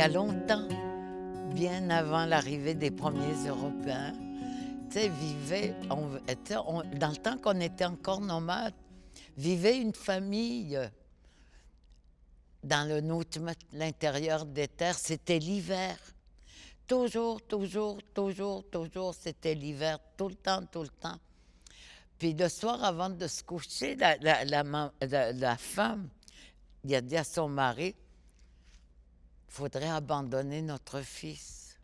y a longtemps, bien avant l'arrivée des premiers Européens, vivait, on, dans le temps qu'on était encore nomades, vivait une famille euh, dans le l'intérieur des terres. C'était l'hiver. Toujours, toujours, toujours, toujours, c'était l'hiver, tout le temps, tout le temps. Puis le soir, avant de se coucher, la, la, femme, il a dit à son mari, faudrait abandonner notre fils.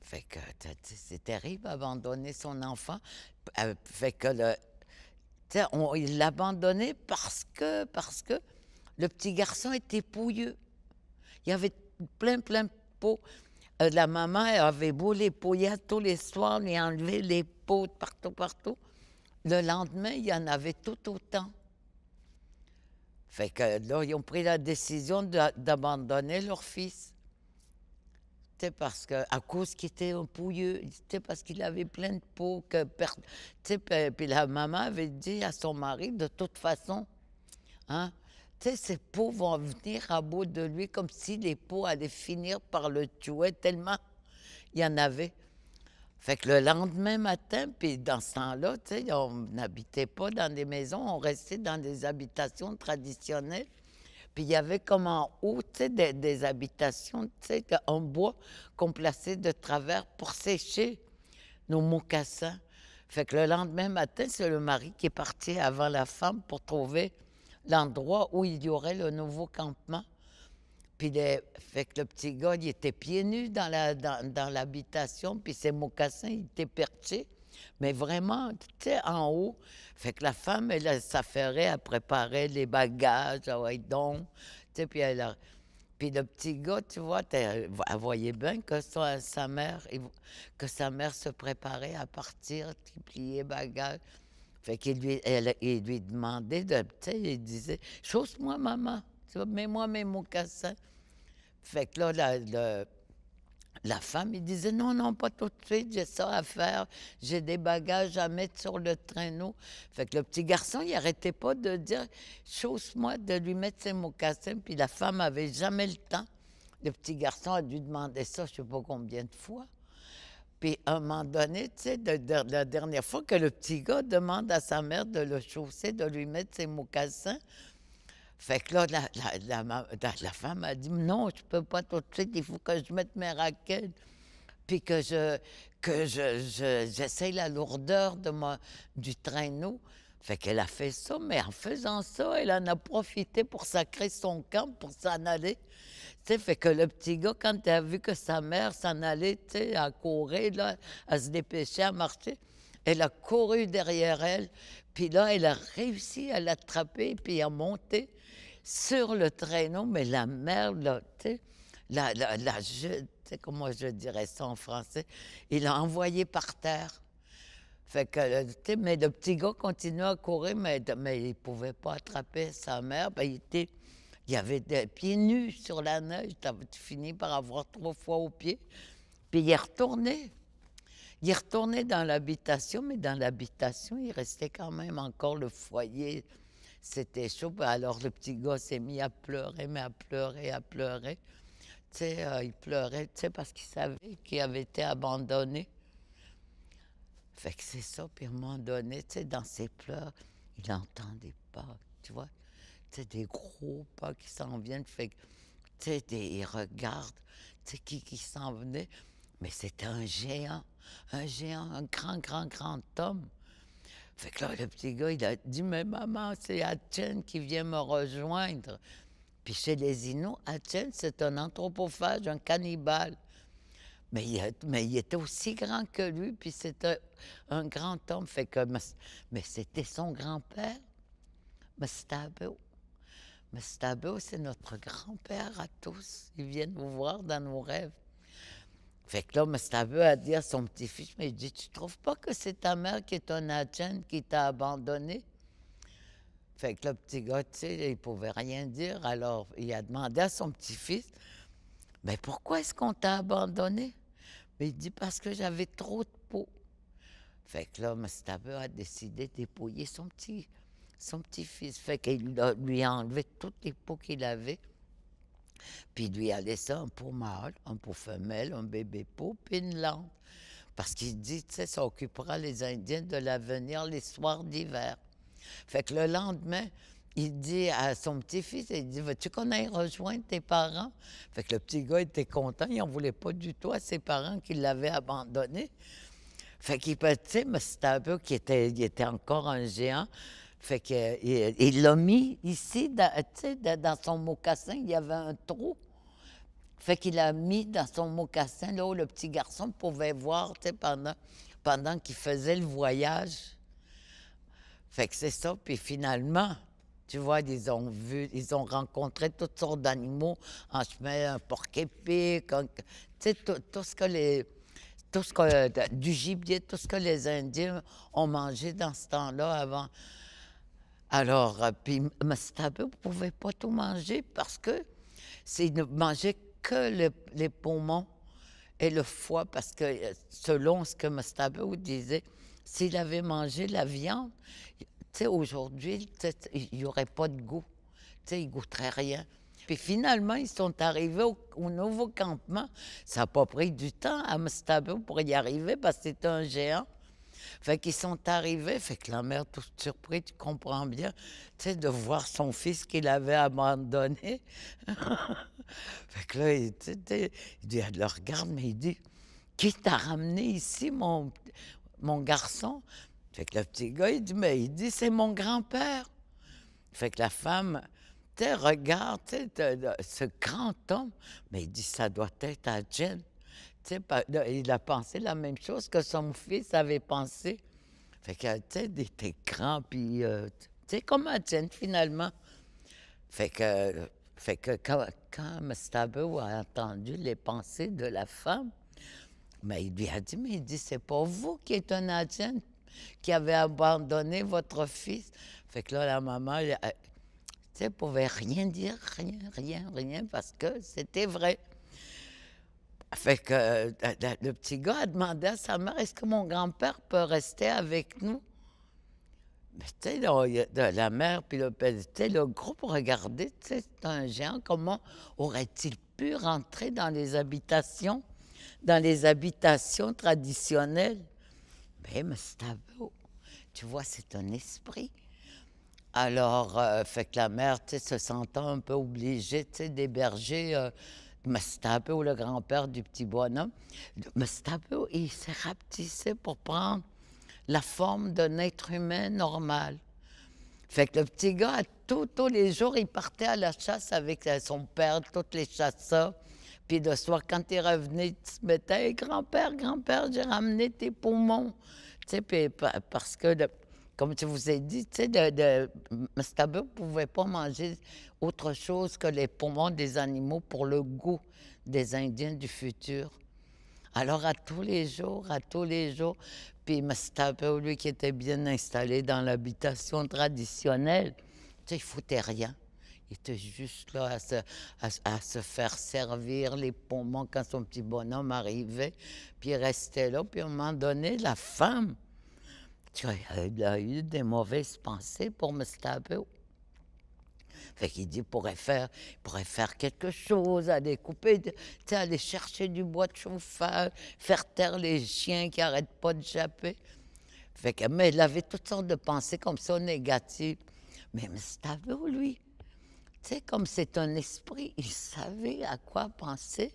Fait que c'est terrible, abandonner son enfant. Euh, fait que le, il l'abandonnait parce que, parce que le petit garçon était pouilleux. Il y avait plein, plein de euh, peau. la maman avait beau les pouiller tous les soirs, lui enlever les peaux partout, partout. Le lendemain, il y en avait tout autant que ils ont pris la décision d'abandonner leur fils. C'était parce que, à cause qu'il était un pouilleux, c'était parce qu'il avait plein de peau. Que Puis la maman avait dit à son mari, de toute façon, hein, peaux vont venir à bout de lui comme si les peaux allaient finir par le tuer tellement il y en avait. Fait que le lendemain matin, puis dans ce temps-là, on n'habitait pas dans des maisons, on restait dans des habitations traditionnelles. Puis il y avait comme en haut, tu des, habitations, en bois qu'on plaçait de travers pour sécher nos mocassins. Fait que le lendemain matin, c'est le mari qui est parti avant la femme pour trouver l'endroit où il y aurait le nouveau campement. Puis le, fait que le petit gars, il était pieds nus dans, la, dans, l'habitation, puis ses mocassins, étaient perchés. Mais vraiment, tu sais, en haut. Fait que la femme, elle, s'affairait à préparer les bagages, à ah puis Puis le petit gars, tu vois, elle voyait bien que sa, sa, mère, que sa mère se préparait à partir, plier bagages. Fait qu'il lui, elle, il lui demandait, de, tu il disait « Chausse-moi, maman ».« Mais moi mes mocassins. » Fait que là, la, femme, il disait non, non, pas tout de suite, j'ai ça à faire, j'ai des bagages à mettre sur le traîneau. Fait que le petit garçon, il arrêtait pas de dire chausse-moi, de lui mettre ses mocassins, puis la femme avait jamais le temps. Le petit garçon a dû demander ça, je sais pas combien de fois. Puis à un moment donné, tu sais, la dernière fois que le petit gars demande à sa mère de le chausser, de lui mettre ses mocassins, fait que là, la, femme a dit Non, je peux pas tout de suite, il faut que je mette mes raquettes, puis que je que j'essaye je, la lourdeur de du traîneau. Fait qu'elle a fait ça, mais en faisant ça, elle en a profité pour sacrer son camp, pour s'en aller. fait que le petit gars, quand il a vu que sa mère s'en allait, à courir, là, à se dépêcher, à marcher, elle a couru derrière elle. Puis là, elle a réussi à l'attraper, puis à monter sur le traîneau, mais la mère, là, tu sais, la, la, la comment je dirais ça en français, il l'a envoyé par terre. Fait que, euh, tu sais, mais le petit gars continuait à courir, mais, mais il pouvait pas attraper sa mère. Ben, il était, il avait des pieds nus sur la neige. Tu fini par avoir trois fois au pied. Puis il est retourné. Il est retourné dans l'habitation, mais dans l'habitation, il restait quand même encore le foyer c'était chaud. Alors le petit gosse s'est mis à pleurer, mais à pleurer, à pleurer. Tu sais, euh, il pleurait, tu sais, parce qu'il savait qu'il avait été abandonné. Fait que c'est ça, puis à un moment donné, tu sais, dans ses pleurs, il n'entendait pas, tu vois. des gros pas qui s'en viennent. Fait il regarde, tu qui, qui s'en venait. Mais c'était un géant, un géant, un grand, grand, grand homme. Fait que là, le petit gars, il a dit Mais maman, c'est Atchen qui vient me rejoindre. Puis chez les Inuits, Atchen c'est un anthropophage, un cannibale. Mais il, était aussi grand que lui, puis c'était un grand homme. Fait que, mais c'était son grand-père, Mustabo Mustabo c'est notre grand-père à tous. Il vient nous voir dans nos rêves. Fait que l'homme à a dit à son petit-fils, mais il dit, tu trouves pas que c'est ta mère qui est ton qui t'a abandonné? Fait que le petit gars, tu il pouvait rien dire. Alors, il a demandé à son petit-fils, mais pourquoi est-ce qu'on t'a abandonné? Mais il dit, parce que j'avais trop de peau. Fait que là, a décidé d'épouiller son petit, son petit-fils. Fait qu'il lui a enlevé toutes les peaux qu'il avait. Puis lui a laissé un pour mâle, un pour femelle, un bébé pour, puis une Parce qu'il dit, tu sais, ça occupera les Indiens de l'avenir les soirs d'hiver. Fait que le lendemain, il dit à son petit-fils, il dit, veux-tu qu'on aille rejoindre tes parents? Fait que le petit gars était content, il n'en voulait pas du tout à ses parents qui l'avaient abandonné. Fait qu'il peut, ben, tu sais, mais c'était un peu qu'il était encore un géant. Fait que, il l'a mis ici, dans, dans son mocassin, il y avait un trou. Fait qu'il a mis dans son mocassin, là où le petit garçon pouvait voir, pendant, pendant qu'il faisait le voyage. Fait que c'est ça. Puis finalement, tu vois, ils ont vu, ils ont rencontré toutes sortes d'animaux en chemin, un porc-épic, tu sais, ce que les... Tout ce que, du gibier, tout ce que les Indiens ont mangé dans ce temps-là avant, alors, euh, puis, Mastaba ne pouvait pas tout manger parce que s'il ne mangeait que les poumons et le foie, parce que euh, selon ce que Mastabeau disait, s'il avait mangé la viande, tu sais, aujourd'hui, il n'y aurait pas de goût. Tu sais, il goûterait rien. Puis finalement, ils sont arrivés au, nouveau campement. Ça n'a pas pris du temps à Mastabeau pour y arriver parce que c'était un géant. Fait qu'ils sont arrivés, fait que la mère, toute surprise, tu comprends bien, tu sais, de voir son fils qu'il avait abandonné. fait que là, il, il dit, elle le regarde, mais il dit, qui t'a ramené ici, mon, mon garçon? Fait que le petit gars, il dit, mais il dit, c'est mon grand-père. Fait que la femme, tu regarde, ce grand homme, mais il dit, ça doit être à Jen. Euh, il a pensé la même chose que son fils avait pensé. Fait que, tu il était grand, puis, euh, tu sais, comme Adjane, finalement. Fait que, fait que quand, quand a entendu les pensées de la femme, mais ben, il lui a dit, mais il dit, c'est pas vous qui êtes un Adjane qui avez abandonné votre fils. Fait que là, la maman, tu sais, pouvait rien dire, rien, rien, rien, parce que c'était vrai. Fait que euh, le petit gars a demandé à sa mère est-ce que mon grand-père peut rester avec nous Mais tu la, mère puis le le groupe regarder c'est un géant, comment aurait-il pu rentrer dans les habitations, dans les habitations traditionnelles ben, Mais, mais Tu vois, c'est un esprit. Alors, euh, fait que la mère, se sentant un peu obligée, d'héberger. Euh, mais c'était le grand-père du petit bonhomme. Mais il s'est rapetissé pour prendre la forme d'un être humain normal. Fait que le petit gars, tous, tous les jours, il partait à la chasse avec euh, son père, toutes les chasseurs. Puis le soir, quand il revenait, il se mettait Grand-père, grand-père, j'ai ramené tes poumons. Tu sais, parce que comme je vous ai dit, tu sais, de, ne pouvait pas manger autre chose que les poumons des animaux pour le goût des Indiens du futur. Alors, à tous les jours, à tous les jours, puis Mastabeu, lui, qui était bien installé dans l'habitation traditionnelle, tu sais, il foutait rien. Il était juste là à se, se faire servir les poumons quand son petit bonhomme arrivait. Puis il restait là. Puis à un moment donné, la femme, il a eu des mauvaises pensées pour me Fait qu'il dit, il pourrait faire, faire quelque chose, aller couper, aller chercher du bois de chauffage, faire taire les chiens qui n'arrêtent pas de japper. Fait que, mais il avait toutes sortes de pensées comme ça négatives. Mais Tabeau, lui, comme c'est un esprit, il savait à quoi penser.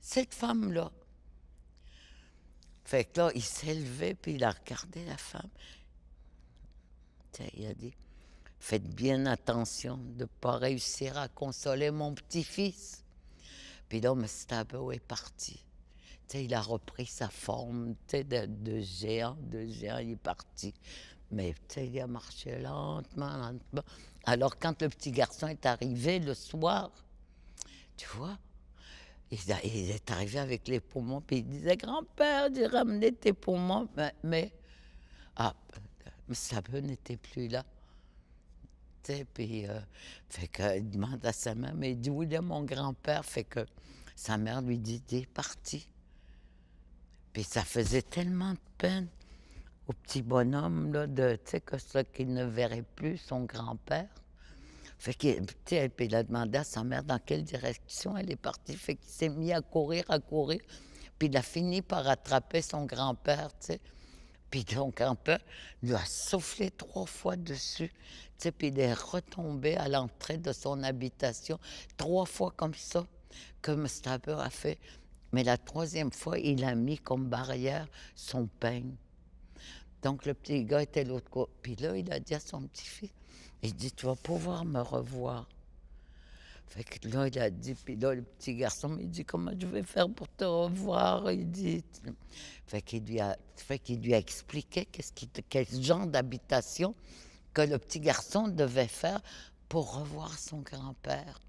Cette femme-là, fait là, il s'est levé, puis il a regardé la femme. Il a dit Faites bien attention de ne pas réussir à consoler mon petit-fils. Puis là, est parti. il a repris sa forme de, de, géant, de géant, il est parti. Mais il a marché lentement, lentement. Alors, quand le petit garçon est arrivé le soir, tu vois, ah, il est arrivé avec les poumons, puis il disait Grand-père, j'ai ramené tes poumons, mais, mais ah, sa mère n'était plus là. Puis, euh, fait il demande à sa mère, mais il dit Où est mon grand-père Fait que sa mère lui dit Il est parti. Puis ça faisait tellement de peine au petit bonhomme, de, tu sais, que ce qu'il ne verrait plus son grand-père. Fait que, puis il a demandé à sa mère dans quelle direction elle est partie. Fait qu'il s'est mis à courir, à courir. Puis il a fini par attraper son grand-père, tu sais. Puis donc un peu lui a soufflé trois fois dessus. Tu sais, puis il est retombé à l'entrée de son habitation, trois fois comme ça, comme Staber a fait. Mais la troisième fois, il a mis comme barrière son peigne. Donc le petit gars était l'autre côté. Puis là, il a dit à son petit-fils il dit, tu vas pouvoir me revoir. Fait que là, il a dit, puis là, le petit garçon, il dit, comment je vais faire pour te revoir? Il dit, fait qu'il lui a, fait qu'il lui a expliqué qu'est-ce quel genre d'habitation que le petit garçon devait faire pour revoir son grand-père.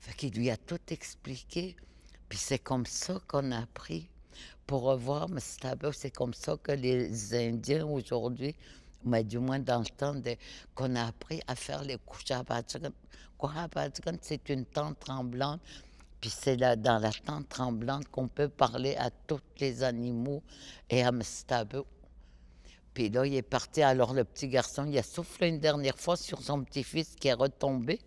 Fait qu'il lui a tout expliqué. Puis c'est comme ça qu'on a appris. Pour revoir M. Tabo. c'est comme ça que les Indiens aujourd'hui mais du moins dans le temps qu'on a appris à faire les Kuchabatskan. quand c'est une tente tremblante, puis c'est dans la tente tremblante qu'on peut parler à tous les animaux et à Mstabu. Puis là, il est parti. Alors, le petit garçon, il a soufflé une dernière fois sur son petit-fils qui est retombé.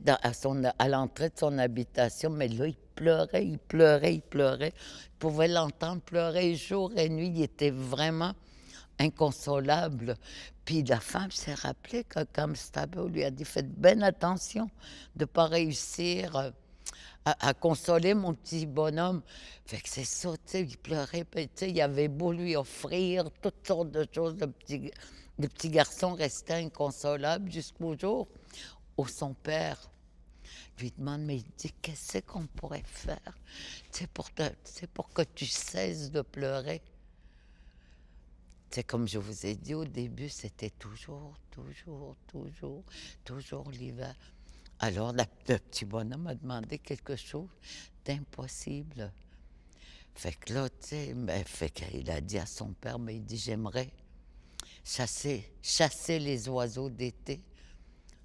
Dans, à, à l'entrée de son habitation, mais là, il pleurait, il pleurait, il pleurait. Il pouvait l'entendre pleurer jour et nuit. Il était vraiment inconsolable. Puis la femme s'est rappelée que stable lui a dit Faites bien attention de ne pas réussir euh, à, consoler mon petit bonhomme. Fait que c'est ça, il pleurait, il avait beau lui offrir toutes sortes de choses. Le petit, petit garçon restait inconsolable jusqu'au jour où son père lui demande, mais il dit, qu'est-ce qu'on pourrait faire C'est pour, pour que tu cesses de pleurer? C'est comme je vous ai dit au début, c'était toujours, toujours, toujours, toujours l'hiver. Alors, le petit bonhomme a demandé quelque chose d'impossible. Fait que là, tu sais, ben, fait qu'il a dit à son père, mais il dit, j'aimerais chasser, chasser les oiseaux d'été.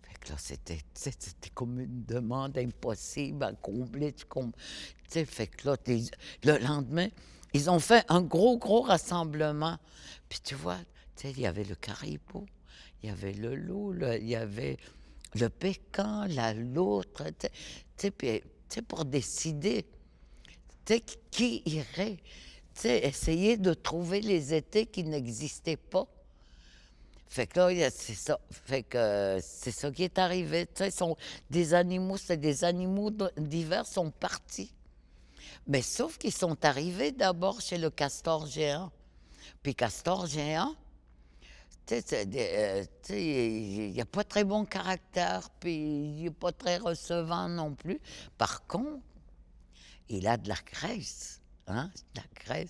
Fait que là, c'était, c'était comme une demande impossible à combler. Tu sais, fait que là, le lendemain, ils ont fait un gros, gros rassemblement. Puis tu vois, il y avait le caribou, il y avait le loup, il y avait le pécan, la loutre, sais, puis pour décider qui irait, essayer de trouver les étés qui n'existaient pas. Fait que là, c'est ça, fait que euh, c'est ça qui est arrivé. Sont des animaux, c'est des animaux divers sont partis. Mais sauf qu'ils sont arrivés d'abord chez le castor géant. Puis castor géant, euh, il y a pas très bon caractère, puis il n'est pas très recevant non plus. Par contre, il a de la graisse, hein, de la graisse.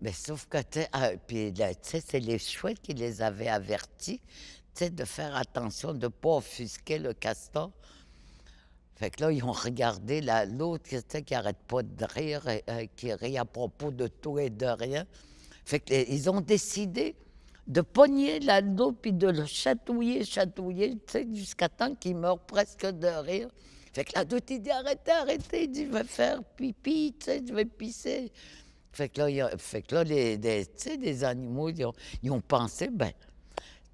Mais sauf que, tu euh, puis c'est les chouettes qui les avaient avertis, de faire attention, de ne pas offusquer le castor. Fait que là, ils ont regardé l'autre qui arrête pas de rire, et, euh, qui rit à propos de tout et de rien. Fait que, eh, ils ont décidé de pogner l'anneau, puis de le chatouiller, chatouiller, jusqu'à temps qu'il meure presque de rire. Fait que l'ado, il dit arrêtez, arrêtez, je vais faire pipi, tu je vais pisser. Fait que là, fait les, animaux, ils ont, ils ont pensé, ben,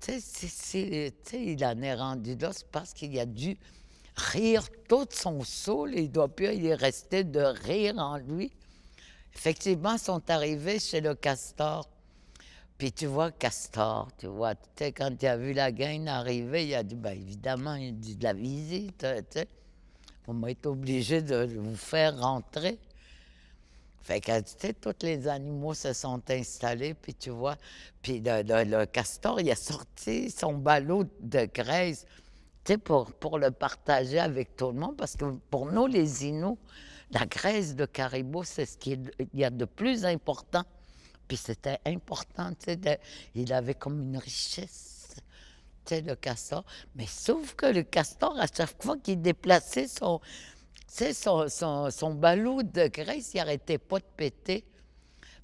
tu sais, il en est rendu là, c'est parce qu'il y a dû rire toute son soul il doit plus y rester de rire en lui. Effectivement, ils sont arrivés chez le castor. Puis tu vois Castor, tu vois, quand il a vu la gaine arriver, il a dit, bien évidemment, il a dit de la visite, hein, tu sais. On m'a obligé de vous faire rentrer. Fait que, tu sais, tous les animaux se sont installés, puis tu vois, puis le, le castor, il a sorti son ballot de graisse pour, pour le partager avec tout le monde, parce que pour nous, les Inuits, la graisse de caribou, c'est ce qu'il y a de plus important. Puis c'était important, tu sais, il avait comme une richesse, tu le castor. Mais sauf que le castor, à chaque fois qu'il déplaçait son, son, son, son de graisse, il n'arrêtait pas de péter.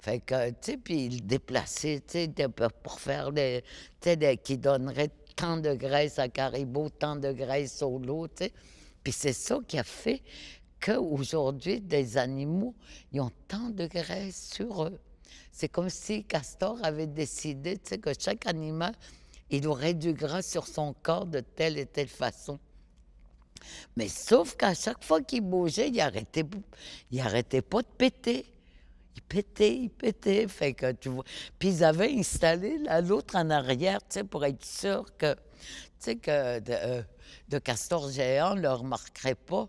Fait que, tu sais, puis il déplaçait, tu sais, pour faire des, tu sais, qui donnerait tant de graisse à Caribou, tant de graisse au l'autre, tu sais. Puis c'est ça qui a fait qu'aujourd'hui, des animaux, ils ont tant de graisse sur eux. C'est comme si Castor avait décidé tu sais, que chaque animal, il aurait du gras sur son corps de telle et telle façon. Mais sauf qu'à chaque fois qu'il bougeait, il arrêtait, il arrêtait pas de péter. Ils pétaient, ils pétaient. Fait que tu Puis ils avaient installé l'autre en arrière, tu sais, pour être sûr que, tu sais, que de, euh, castor géant ne le remarquerait pas.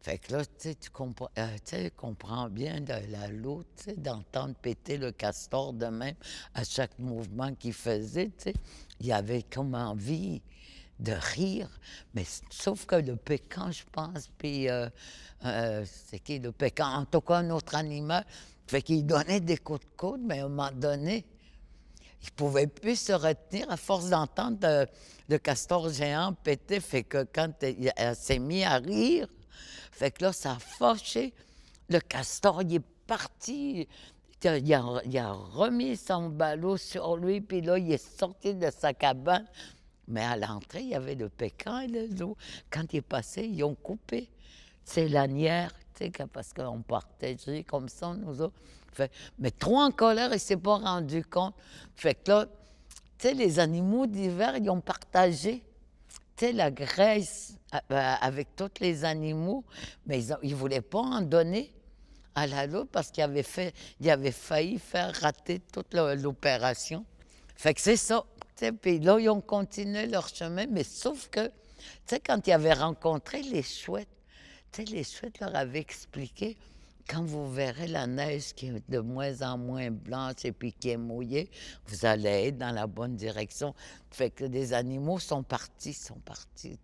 Fait que là, tu, comprends, tu euh, comprends bien la, loutre d'entendre péter le castor de même à chaque mouvement qu'il faisait. sais, Il avait comme envie, de rire, mais sauf que le pécan, je pense, puis euh, euh, c'est qui le pécan? En tout cas, un autre animal, fait qu'il donnait des coups de coude, mais à un moment donné, il pouvait plus se retenir à force d'entendre euh, le castor géant péter, fait que quand il s'est mis à rire, fait que là, ça a fâché. Le castor, il est parti, il il a remis son ballot sur lui, puis là, il est sorti de sa cabane, mais à l'entrée, il y avait le Pékin et les eaux. Quand ils passaient, ils ont coupé ces lanières, parce qu'on partageait comme ça, nous autres. Fait, mais trop en colère, ils ne s'est pas rendu compte. Fait que là, tu sais, les animaux d'hiver, ils ont partagé, la graisse euh, euh, avec tous les animaux, mais ils ne voulaient pas en donner à loup parce qu'il avait, avait failli faire rater toute l'opération. Fait que c'est ça. Puis là, ils ont continué leur chemin, mais sauf que, tu sais, quand ils avaient rencontré les chouettes, tu les chouettes leur avaient expliqué quand vous verrez la neige qui est de moins en moins blanche et puis qui est mouillée, vous allez être dans la bonne direction. Fait que des animaux sont partis, sont partis.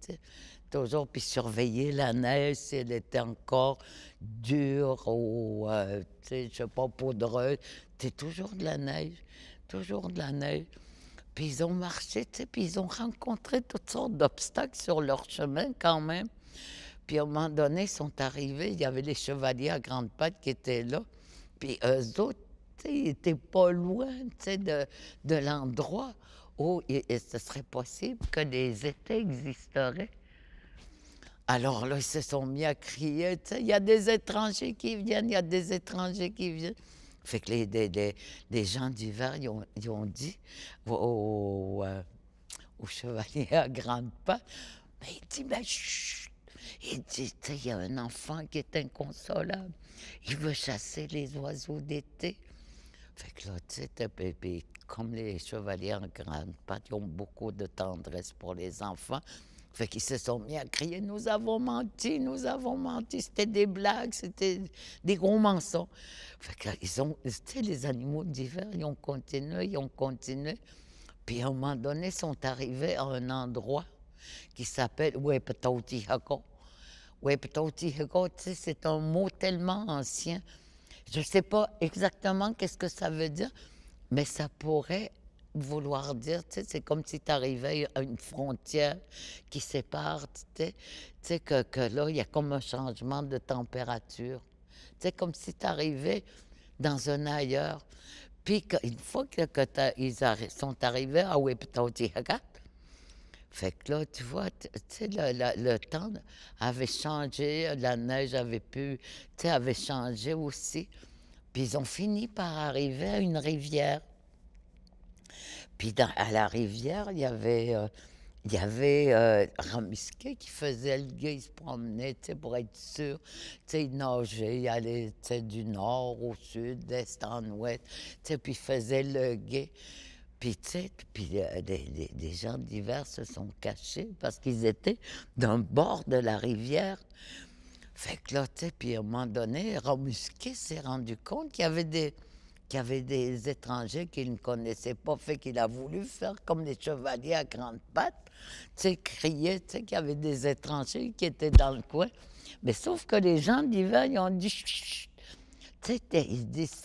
Toujours, puis surveiller la neige si elle était encore dure ou, euh, je sais pas, poudreuse. C'est toujours de la neige, toujours de la neige. Puis ils ont marché, puis ils ont rencontré toutes sortes d'obstacles sur leur chemin quand même. Puis à un moment donné, ils sont arrivés, il y avait les chevaliers à grandes pattes qui étaient là. Puis eux autres, ils étaient pas loin, de, l'endroit où ce serait possible que des étés existeraient. Alors là, ils se sont mis à crier, il y a des étrangers qui viennent, il y a des étrangers qui viennent. Fait que les, des, gens d'hiver, ils ont, ont dit au, au, euh, chevalier à grande pas, ben, il dit, mais ben, Il il y a un enfant qui est inconsolable. Il veut chasser les oiseaux d'été. Fait que là, tu sais, comme les chevaliers en grande ils ont beaucoup de tendresse pour les enfants. Fait se sont mis à crier Nous avons menti, nous avons menti. C'était des blagues, c'était des gros mensonges. Fait qu'ils ont, c'était les animaux divers, ils ont continué, ils ont continué. Puis à un moment donné, ils sont arrivés à un endroit qui s'appelle Tu sais, c'est un mot tellement ancien. Je ne sais pas exactement qu'est-ce que ça veut dire, mais ça pourrait vouloir dire, c'est comme si tu arrivais à une frontière qui sépare, tu sais, que, là, il y a comme un changement de température. c'est comme si tu arrivais dans un ailleurs. Puis une fois que, que ils sont arrivés à Regarde! » fait que là, tu vois, le, le, temps avait changé, la neige avait pu, tu sais, avait changé aussi. Puis ils ont fini par arriver à une rivière. Puis à la rivière, il y avait, euh, il y avait Ramusquet euh, qui faisait le gars, il se promenait pour être sûr. il nageait, il allait du nord au sud, d'est en ouest, puis il faisait le guet. Puis, euh, des, des, gens divers se sont cachés parce qu'ils étaient d'un bord de la rivière. Fait que là, puis à un moment donné, Ramusquet s'est rendu compte qu'il y avait des, qu'il y avait des étrangers qu'il ne connaissait pas, fait qu'il a voulu faire comme les chevaliers à grandes pattes, tu sais, crier, tu sais, qu'il y avait des étrangers qui étaient dans le coin. Mais sauf que les gens d'hiver, ils ont dit, tu sais, ils disent,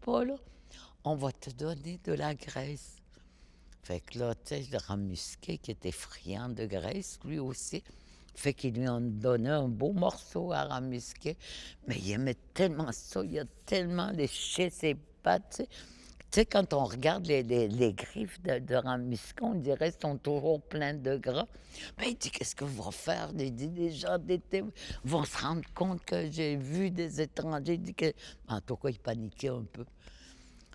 pas, on va te donner de la graisse. Fait que là, tu le ramusqué qui était friand de graisse, lui aussi, fait qu'il lui ont donné un beau morceau à ramisquer. Mais il aimait tellement ça, il a tellement léché ses pattes. Tu sais. quand on regarde les, griffes de, de on dirait qu'elles sont toujours pleines de gras. Mais ben, il dit Qu'est-ce que vous allez faire Il dit Les gens d'été vont se rendre compte que j'ai vu des étrangers. dit que... En tout cas, il paniquait un peu.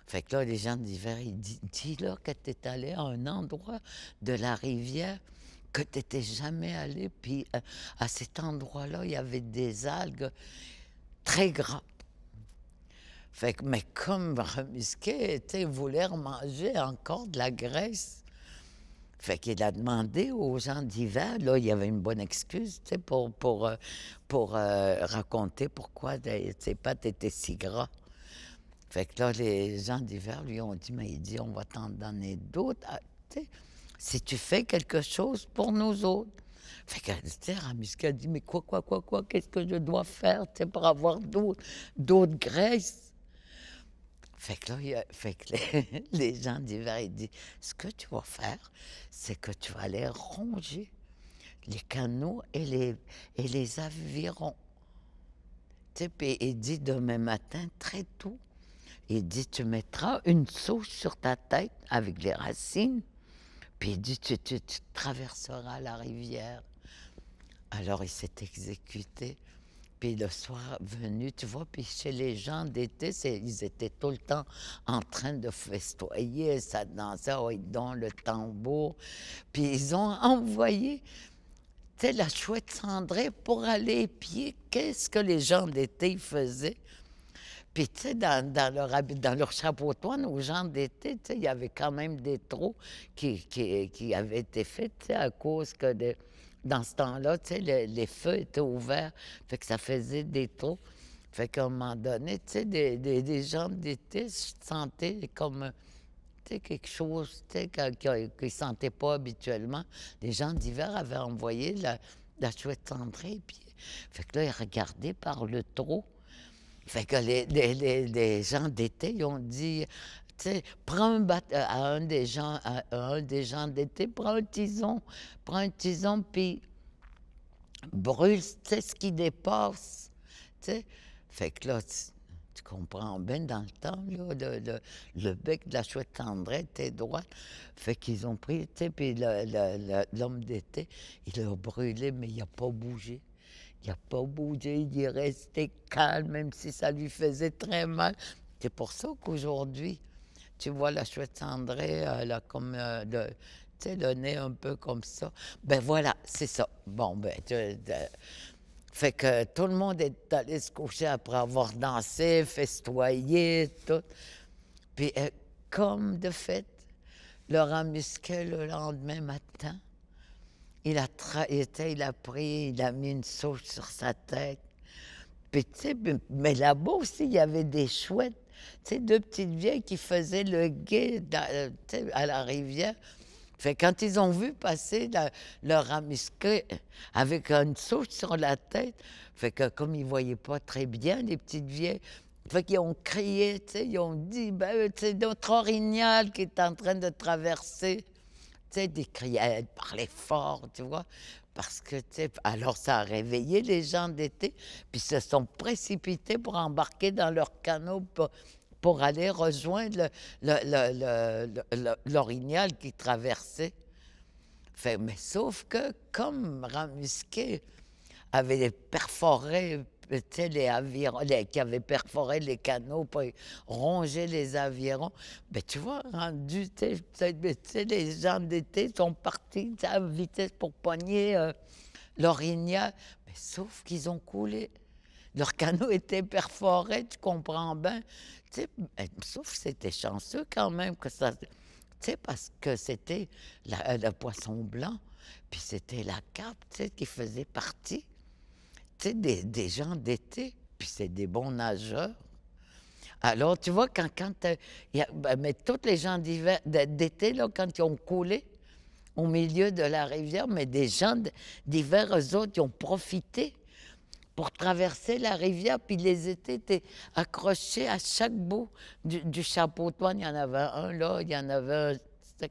Fait que là, les gens d'hiver, ils dit Dis-leur que tu es allé à un endroit de la rivière que tu n'étais jamais allé. Puis euh, à cet endroit-là, il y avait des algues très gras. Fait que, mais comme Remusquet était, voulait manger encore de la graisse, fait qu'il a demandé aux gens d'hiver, là, il y avait une bonne excuse, tu sais, pour, pour, euh, pour euh, raconter pourquoi tu pattes étaient si gras. Fait que là, les gens d'hiver lui ont dit, mais il dit, on va t'en donner d'autres, ah, tu sais si tu fais quelque chose pour nous autres. Fait qu'Esther, a dit, mais quoi, quoi, quoi, quoi, qu'est-ce que je dois faire pour avoir d'autres, d'autres graisses? Fait que là, les, gens d'hiver, ils disent, ce que tu vas faire, c'est que tu vas aller ronger les canaux et les, et les avirons. Puis il dit, demain matin, très tôt, il dit, tu mettras une sauce sur ta tête avec les racines puis dit, tu, traverseras la rivière. Alors il s'est exécuté. Puis le soir venu, tu vois, puis chez les gens d'été, ils étaient tout le temps en train de festoyer, ça dansait, oh, ils le tambour. Puis ils ont envoyé, la chouette cendrée pour aller épier. Qu'est-ce que les gens d'été faisaient? Puis, tu sais, dans, dans, leur, dans leur chapeau de aux gens d'été, tu sais, il y avait quand même des trous qui, qui, avaient été faits, tu sais, à cause que, dans ce temps-là, tu sais, les feux étaient ouverts, fait que ça faisait des trous. Fait qu'à un moment donné, tu sais, des, gens d'été, je sentais comme, tu sais, quelque chose, tu sais, qu'ils ne sentaient pas habituellement. Les gens d'hiver avaient envoyé la, la chouette cendrée, puis... Fait que là, ils regardaient par le trou fait que les, gens d'été, ils ont dit, tu sais, prends un bateau, à un des gens, un des gens d'été, prends un tison, prends un tison, puis brûle, tu sais, ce qui dépasse, tu sais. Fait que là, tu, comprends bien dans le temps, le, bec de la chouette tendrette est droit. Fait qu'ils ont pris, tu sais, puis l'homme d'été, il a brûlé, mais il n'a pas bougé. Il n'a pas bougé, il est resté calme, même si ça lui faisait très mal. C'est pour ça qu'aujourd'hui, tu vois la chouette cendrée, euh, elle a comme euh, le, le nez un peu comme ça. Ben voilà, c'est ça. Bon, ben. Euh, fait que tout le monde est allé se coucher après avoir dansé, festoyé, tout. Puis, comme de fait, Laurent Musquet, le lendemain matin, il a il a pris, il a mis une souche sur sa tête. mais là-bas aussi, il y avait des chouettes, deux petites vieilles qui faisaient le guet euh, à, la rivière. Fait quand ils ont vu passer leur amisque avec une souche sur la tête, fait que comme ils voyaient pas très bien les petites vieilles, fait ont crié, ils ont dit, ben, euh, c'est notre orignal qui est en train de traverser des criers, elle euh, parlait fort, tu vois. Parce que, tu alors ça a réveillé les gens d'été, puis se sont précipités pour embarquer dans leur canot pour, aller rejoindre l'orignal le, qui traversait. mais sauf que, comme Ramusquet avait perforé les avirons, les, qui avaient perforé les canaux pour ronger les avirons. Mais ben, tu vois, rendu, ben, tu sais, les gens d'été sont partis à vitesse pour poigner euh, mais ben, sauf qu'ils ont coulé. Leur canot était perforé, tu comprends bien. sauf que c'était chanceux quand même que ça. Tu sais, parce que c'était le poisson blanc, puis c'était la cape, qui faisait partie tu sais, des, gens d'été, puis c'est des bons nageurs. Alors, tu vois, quand, quand euh, ben, mais tous les gens d'été, là, quand ils ont coulé au milieu de la rivière, mais des gens divers, autres, ils ont profité pour traverser la rivière, puis les étés étaient accrochés à chaque bout du, chapeau Toi, Il y en avait un là, il y en avait un...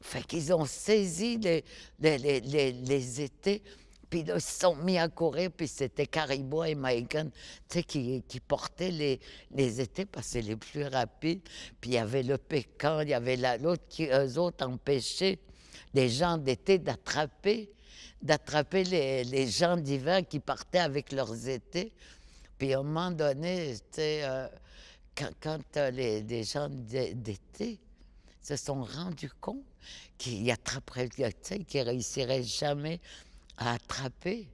Fait qu'ils ont saisi les, les, les, les étés puis ils se sont mis à courir, puis c'était Caribou et Megan, qui, portaient les, les étés parce que les plus rapides. Puis il y avait le pécan, il y avait l'autre qui, eux autres, empêchaient les gens d'été d'attraper, d'attraper les, gens divins qui partaient avec leurs étés. Puis à un moment donné, euh, quand, euh, les, gens d'été se sont rendus compte qu'ils attraperaient, qu'ils réussiraient jamais à attraper.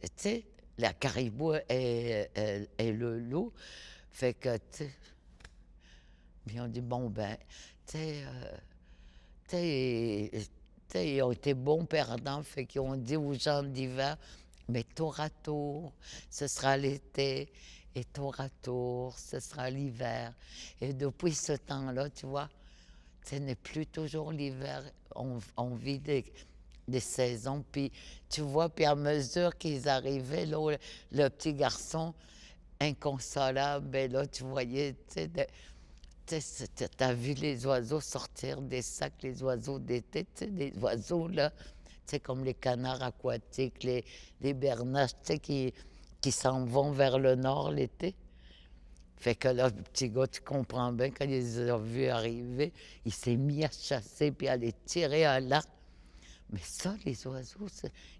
Tu sais, la caribou et, et, le loup. Fait que, tu on dit, bon, ben, euh, tu sais, ils ont été bons perdants. Fait qu'ils ont dit aux gens d'hiver, mais tour à tour, ce sera l'été. Et tour à tour, ce sera l'hiver. Et depuis ce temps-là, tu vois, ce n'est plus toujours l'hiver. On, on vit des des saisons. Puis tu vois, puis à mesure qu'ils arrivaient, le petit garçon inconsolable, et ben là, tu voyais, tu sais, t'as vu les oiseaux sortir des sacs, les oiseaux d'été, des oiseaux, là, c'est comme les canards aquatiques, les, les bernaches, qui, qui s'en vont vers le nord l'été. Fait que le petit gars, tu comprends bien, quand il les vu vus arriver, il s'est mis à chasser puis à les tirer à l'arc mais ça, les oiseaux,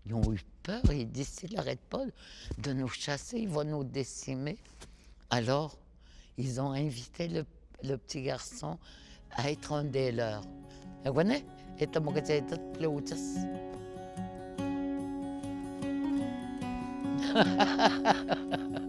ils ont eu peur ils disent s'ils n'arrêtent pas de nous chasser, ils vont nous décimer. Alors, ils ont invité le, petit garçon à être un des leurs. Vous